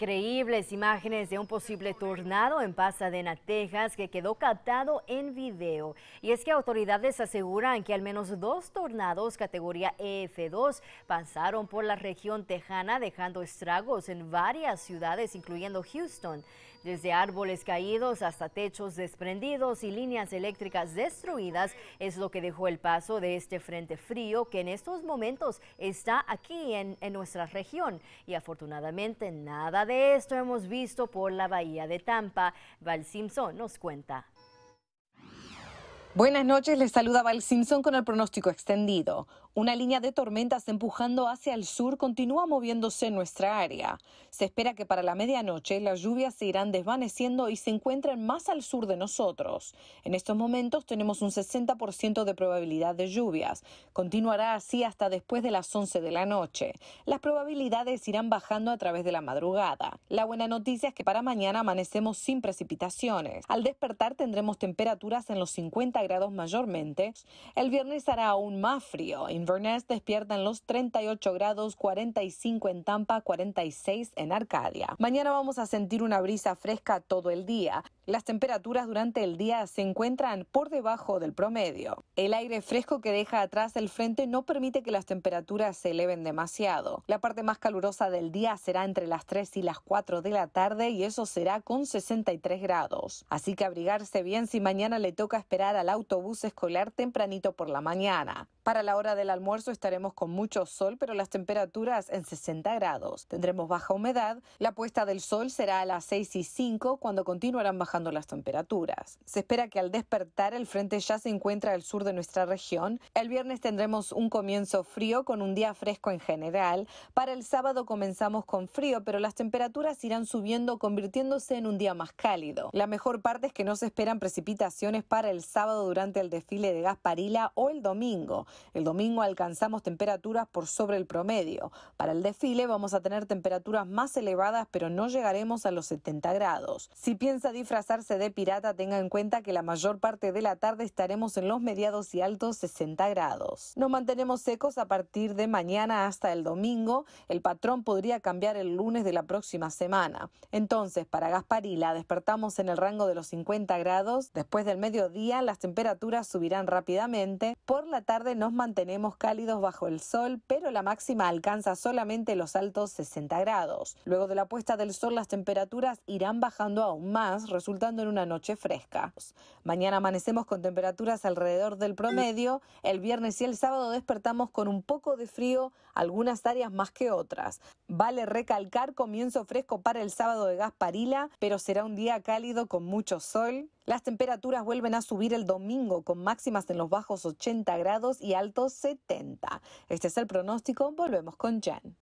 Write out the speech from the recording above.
increíbles imágenes de un posible tornado en Pasadena, Texas, que quedó captado en video. Y es que autoridades aseguran que al menos dos tornados categoría EF2 pasaron por la región tejana, dejando estragos en varias ciudades, incluyendo Houston. Desde árboles caídos hasta techos desprendidos y líneas eléctricas destruidas es lo que dejó el paso de este frente frío que en estos momentos está aquí en, nuestra región. Y afortunadamente nada de esto hemos visto por la bahía de Tampa. Val Simpson nos cuenta. Buenas noches, les saluda Val Simpson con el pronóstico extendido. Una línea de tormentas empujando hacia el sur continúa moviéndose en nuestra área. Se espera que para la medianoche las lluvias se irán desvaneciendo y se encuentren más al sur de nosotros. En estos momentos tenemos un 60% de probabilidad de lluvias. Continuará así hasta después de las 11 de la noche. Las probabilidades irán bajando a través de la madrugada. La buena noticia es que para mañana amanecemos sin precipitaciones. Al despertar tendremos temperaturas en los 50 grados mayormente. El viernes hará aún más frío Inverness en los 38 grados, 45 en Tampa, 46 en Arcadia. Mañana vamos a sentir una brisa fresca todo el día. Las temperaturas durante el día se encuentran por debajo del promedio. El aire fresco que deja atrás el frente no permite que las temperaturas se eleven demasiado. La parte más calurosa del día será entre las 3 y las 4 de la tarde y eso será con 63 grados. Así que abrigarse bien si mañana le toca esperar al autobús escolar tempranito por la mañana. Para la hora del almuerzo estaremos con mucho sol, pero las temperaturas en 60 grados. Tendremos baja humedad. La puesta del sol será a las 6 y 5 cuando continuarán bajando las temperaturas. Se espera que al despertar el frente ya se encuentra al sur de nuestra región. El viernes tendremos un comienzo frío con un día fresco en general. Para el sábado comenzamos con frío, pero las temperaturas irán subiendo convirtiéndose en un día más cálido. La mejor parte es que no se esperan precipitaciones para el sábado durante el desfile de Gasparila o el domingo. El domingo alcanzamos temperaturas por sobre el promedio. Para el desfile vamos a tener temperaturas más elevadas, pero no llegaremos a los 70 grados. Si piensa casarse de pirata tenga en cuenta que la mayor parte de la tarde estaremos en los mediados y altos 60 grados. Nos mantenemos secos a partir de mañana hasta el domingo. El patrón podría cambiar el lunes de la próxima semana. Entonces, para Gasparila despertamos en el rango de los 50 grados. Después del mediodía las temperaturas subirán rápidamente. Por la tarde nos mantenemos cálidos bajo el sol, pero la máxima alcanza solamente los altos 60 grados. Luego de la puesta del sol las temperaturas irán bajando aún más, resultando en una noche fresca. Mañana amanecemos con temperaturas alrededor del promedio, el viernes y el sábado despertamos con un poco de frío, algunas áreas más que otras. Vale recalcar comienzo fresco para el sábado de Gasparila, pero será un día cálido con mucho sol. Las temperaturas vuelven a subir el domingo con máximas en los bajos 80 grados y altos 70. Este es el pronóstico, volvemos con Jen.